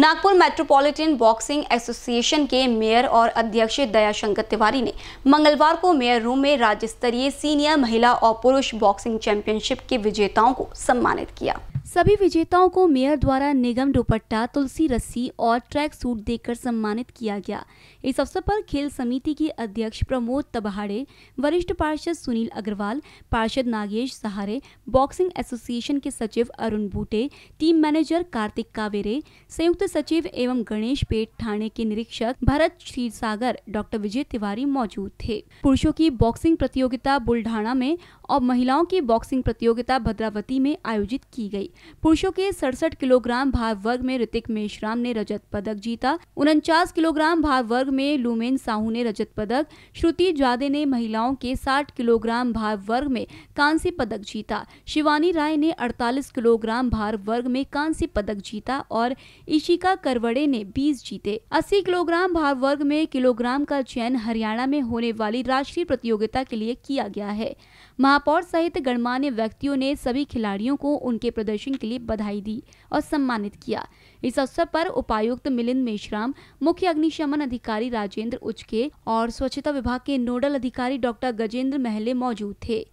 Nagpur metropolitan boxing association के mayor और अध्यक्ष दयाशंकर तिवारी ने मंगलवार को मेयर रूम में राज्य स्तरीय सीनियर महिला और पुरुष बॉक्सिंग चैंपियनशिप के विजेताओं को सम्मानित किया सभी विजेताओं को मेयर द्वारा निगम दुपट्टा तुलसी रस्सी और ट्रैक सूट देकर सम्मानित किया गया इस अवसर पर खेल समिति के अध्यक्ष प्रमोद तबहाड़े वरिष्ठ पार्षद सुनील अग्रवाल पार्षद नागेश सहारे बॉक्सिंग एसोसिएशन के सचिव अरुण बूटे टीम मैनेजर कार्तिक कावेरे संयुक्त सचिव एवं गणेश पेट थाने के निरीक्षक भरत क्षीरसागर डॉक्टर विजय तिवारी मौजूद थे पुरुषों की बॉक्सिंग प्रतियोगिता बुलढाणा में और महिलाओं की बॉक्सिंग प्रतियोगिता भद्रावती में आयोजित की गई पुरुषों के सड़सठ किलोग्राम भार वर्ग में ऋतिक मेशराम ने रजत पदक जीता उनचास किलोग्राम भार वर्ग में लुमेन साहू ने रजत पदक श्रुति जादे ने महिलाओं के साठ किलोग्राम भार वर्ग में कांस्य पदक जीता शिवानी राय ने अड़तालीस किलोग्राम भार वर्ग में कांस्य पदक जीता और ईशिका करवड़े ने बीस जीते अस्सी किलोग्राम भार वर्ग में किलोग्राम का चयन हरियाणा में होने वाली राष्ट्रीय प्रतियोगिता के लिए किया गया है महापौर सहित गणमान्य व्यक्तियों ने सभी खिलाड़ियों को उनके प्रदर्शन वॉशिंग के लिए बधाई दी और सम्मानित किया इस अवसर पर उपायुक्त मिलिंद मेश्राम मुख्य अग्निशमन अधिकारी राजेंद्र उचके और स्वच्छता विभाग के नोडल अधिकारी डॉक्टर गजेंद्र महले मौजूद थे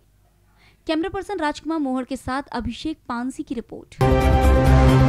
कैमरा पर्सन राजकुमार मोहर के साथ अभिषेक पानसी की रिपोर्ट